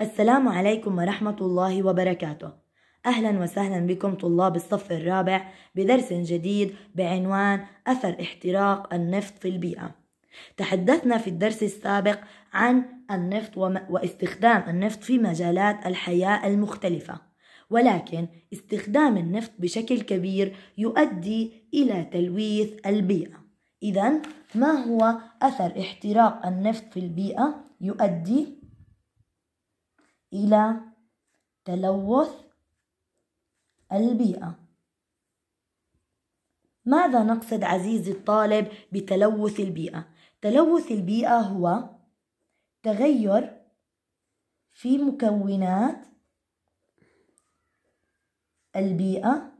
السلام عليكم ورحمة الله وبركاته أهلا وسهلا بكم طلاب الصف الرابع بدرس جديد بعنوان أثر احتراق النفط في البيئة تحدثنا في الدرس السابق عن النفط واستخدام النفط في مجالات الحياة المختلفة ولكن استخدام النفط بشكل كبير يؤدي إلى تلويث البيئة إذا ما هو أثر احتراق النفط في البيئة يؤدي إلى تلوث البيئة ماذا نقصد عزيزي الطالب بتلوث البيئة؟ تلوث البيئة هو تغير في مكونات البيئة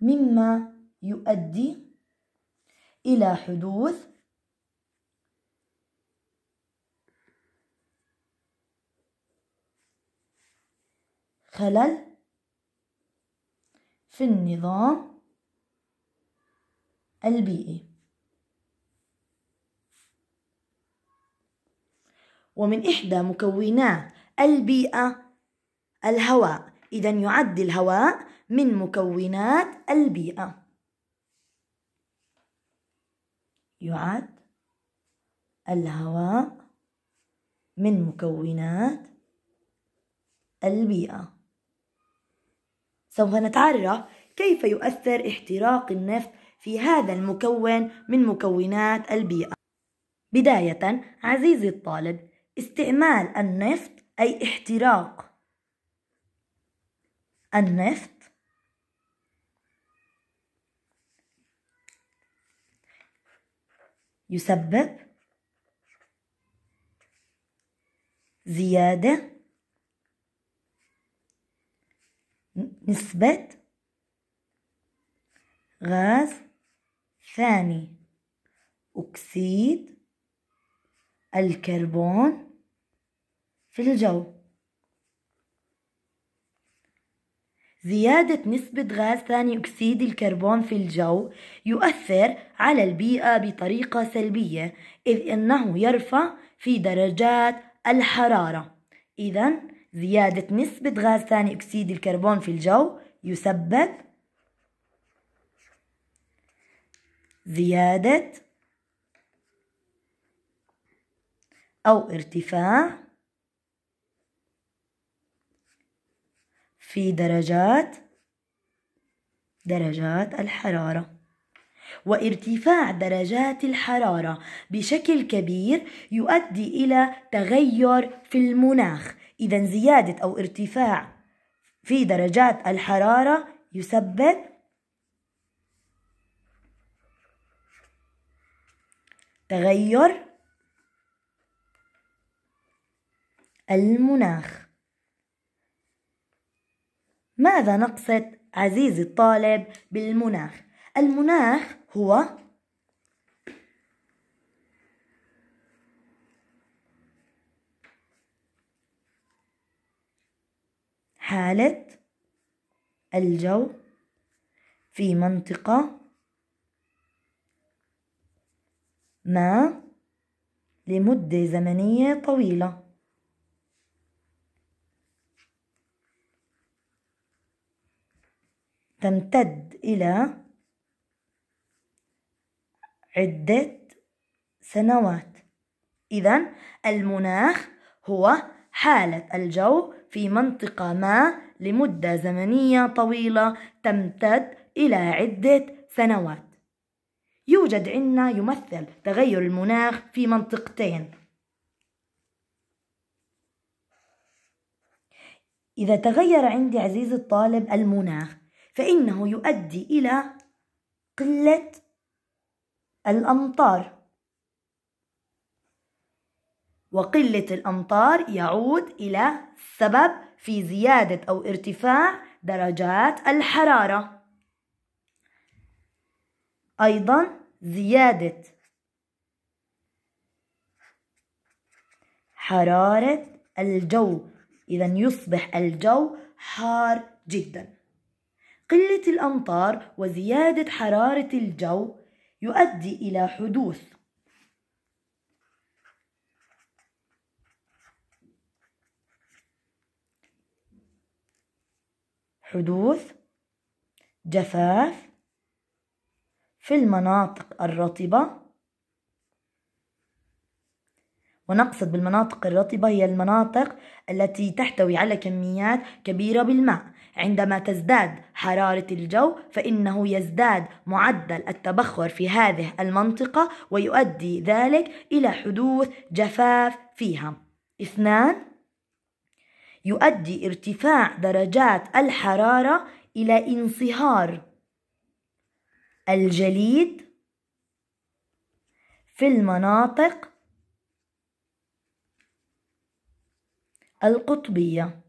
مما يؤدي إلى حدوث خلل في النظام البيئي ومن إحدى مكونات البيئة الهواء إذا يعد الهواء من مكونات البيئة يعد الهواء من مكونات البيئة سوف نتعرف كيف يؤثر احتراق النفط في هذا المكون من مكونات البيئة بداية عزيزي الطالب استعمال النفط أي احتراق النفط يسبب زيادة نسبة غاز ثاني أكسيد الكربون في الجو زيادة نسبة غاز ثاني أكسيد الكربون في الجو يؤثر على البيئة بطريقة سلبية إذ أنه يرفع في درجات الحرارة إذا زيادة نسبة غاز ثاني أكسيد الكربون في الجو يسبب زيادة أو ارتفاع في درجات درجات الحرارة وارتفاع درجات الحرارة بشكل كبير يؤدي إلى تغير في المناخ إذا زيادة أو ارتفاع في درجات الحرارة يسبب تغير المناخ ماذا نقصد عزيزي الطالب بالمناخ؟ المناخ هو حالة الجو في منطقة ما لمدة زمنية طويلة تمتد إلى عدة سنوات إذا المناخ هو حالة الجو في منطقة ما لمدة زمنية طويلة تمتد إلى عدة سنوات يوجد عندنا يمثل تغير المناخ في منطقتين إذا تغير عندي عزيزي الطالب المناخ فإنه يؤدي إلى قلة الأمطار وقلة الأمطار يعود إلى سبب في زيادة أو ارتفاع درجات الحرارة أيضا زيادة حرارة الجو إذا يصبح الجو حار جدا قلة الأمطار وزيادة حرارة الجو يؤدي إلى حدوث حدوث جفاف في المناطق الرطبة ونقصد بالمناطق الرطبة هي المناطق التي تحتوي على كميات كبيرة بالماء عندما تزداد حرارة الجو فإنه يزداد معدل التبخر في هذه المنطقة ويؤدي ذلك إلى حدوث جفاف فيها اثنان يؤدي ارتفاع درجات الحرارة إلى انصهار الجليد في المناطق القطبية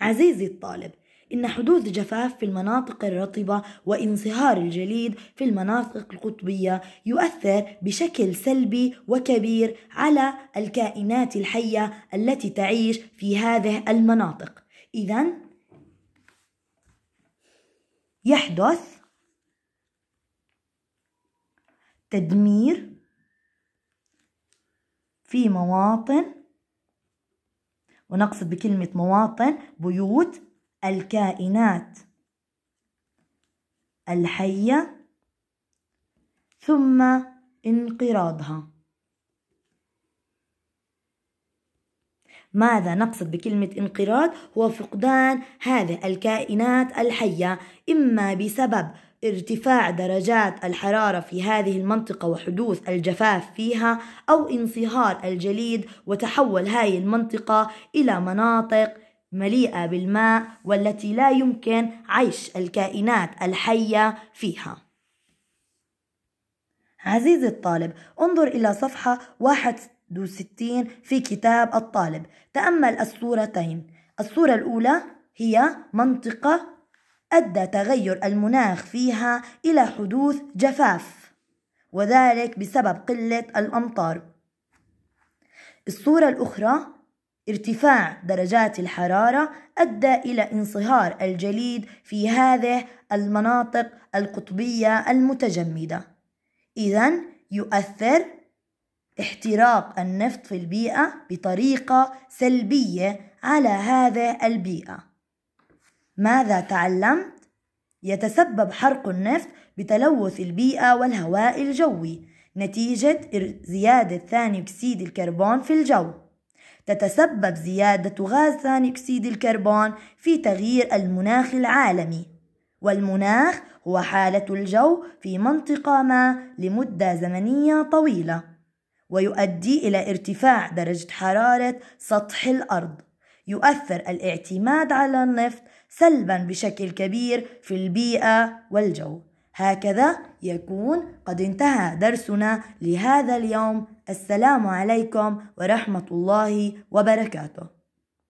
عزيزي الطالب إن حدوث جفاف في المناطق الرطبة وانصهار الجليد في المناطق القطبية يؤثر بشكل سلبي وكبير على الكائنات الحية التي تعيش في هذه المناطق إذا يحدث تدمير في مواطن ونقصد بكلمة مواطن بيوت الكائنات الحية ثم انقراضها ماذا نقصد بكلمة انقراض هو فقدان هذه الكائنات الحية إما بسبب ارتفاع درجات الحرارة في هذه المنطقة وحدوث الجفاف فيها أو انصهار الجليد وتحول هذه المنطقة إلى مناطق مليئة بالماء والتي لا يمكن عيش الكائنات الحية فيها. عزيزي الطالب، انظر إلى صفحة 61 في كتاب الطالب، تأمل الصورتين. الصورة الأولى هي منطقة أدى تغير المناخ فيها إلى حدوث جفاف، وذلك بسبب قلة الأمطار. الصورة الأخرى ارتفاع درجات الحرارة أدى إلى انصهار الجليد في هذه المناطق القطبية المتجمدة إذا يؤثر احتراق النفط في البيئة بطريقة سلبية على هذه البيئة ماذا تعلمت؟ يتسبب حرق النفط بتلوث البيئة والهواء الجوي نتيجة زيادة ثاني أكسيد الكربون في الجو تتسبب زيادة غاز ثاني أكسيد الكربون في تغيير المناخ العالمي والمناخ هو حالة الجو في منطقة ما لمدة زمنية طويلة ويؤدي إلى ارتفاع درجة حرارة سطح الأرض يؤثر الاعتماد على النفط سلبا بشكل كبير في البيئة والجو هكذا يكون قد انتهى درسنا لهذا اليوم السلام عليكم ورحمة الله وبركاته